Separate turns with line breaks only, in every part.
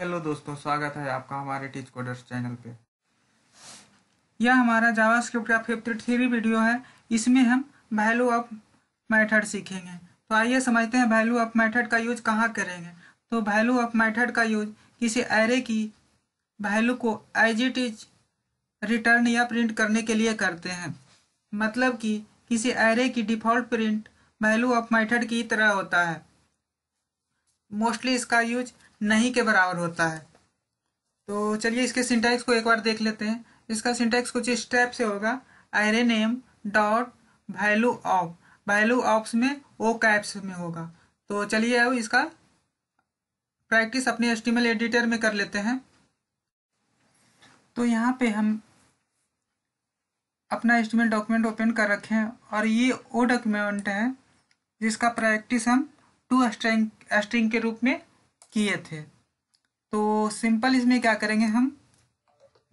hello दोस्तों स्वागत है आपका हमारे टीच कोडर्स चैनल पे
यह हमारा जावास्क्रिप्ट का फिफ्थ थ्री वीडियो है इसमें हम वैल्यू ऑफ मेथड सीखेंगे तो आइए समझते हैं वैल्यू ऑफ मेथड का यूज कहाँ करेंगे तो वैल्यू ऑफ मेथड का यूज किसी एरे की वैल्यू को एज इट इज रिटर्न या प्रिंट करने के लिए करते हैं मतलब कि किसी एरे की default print value of method की तरह होता है मोस्टली इसका यूज नहीं के बराबर होता है तो चलिए इसके सिंटैक्स को एक बार देख लेते हैं इसका सिंटैक्स कुछ इस टाइप से होगा array name dot value of value ऑफ्स में ओ कैप्स में होगा तो चलिए अब इसका प्रैक्टिस अपने एस्टिमेल एडिटर में कर लेते हैं तो यहाँ पे हम अपना एस्टिमेल डॉक्यूमेंट ओपन कर रखे हैं और ये वो डॉक्यूमेंट है जिसका प्रैक्टिस हम टू स्ट्रिंग स्ट्रिंग के रूप में किए थे तो सिंपल इसमें क्या करेंगे हम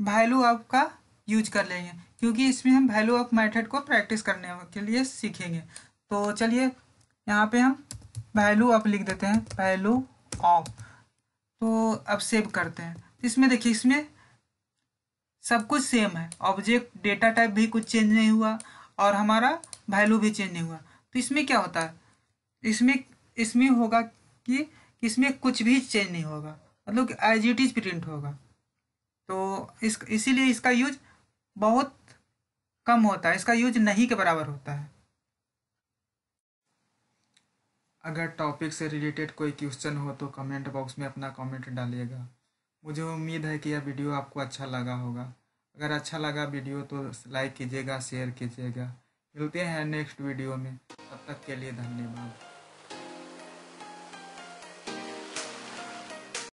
वैल्यू ऑफ का यूज कर लेंगे क्योंकि इसमें हम वैल्यू ऑफ मेथड को प्रैक्टिस करने के लिए सीखेंगे तो चलिए यहाँ पे हम वैल्यू ऑफ लिख देते हैं वैल्यू ऑफ तो अब सेव करते हैं इसमें देखिए इसमें सब कुछ सेम है ऑब्जेक्ट डेटा टाइप भी कुछ चेंज नहीं हुआ और हमारा वैल्यू भी चेंज नहीं हुआ तो इसमें क्या होता है इसमें इसमें होगा कि इसमें कुछ भी चेंज नहीं होगा मतलब कि एज इट इज प्रिंट होगा तो इस इसीलिए इसका यूज बहुत
कम होता है इसका यूज नहीं के बराबर होता है अगर टॉपिक से रिलेटेड कोई क्वेश्चन हो तो कमेंट बॉक्स में अपना कमेंट डालिएगा मुझे उम्मीद है कि यह वीडियो आपको अच्छा लगा होगा अगर अच्छा लगा वीडियो तो लाइक कीजिएगा शेयर कीजिएगा मिलते हैं नेक्स्ट वीडियो में तब तक के लिए धन्यवाद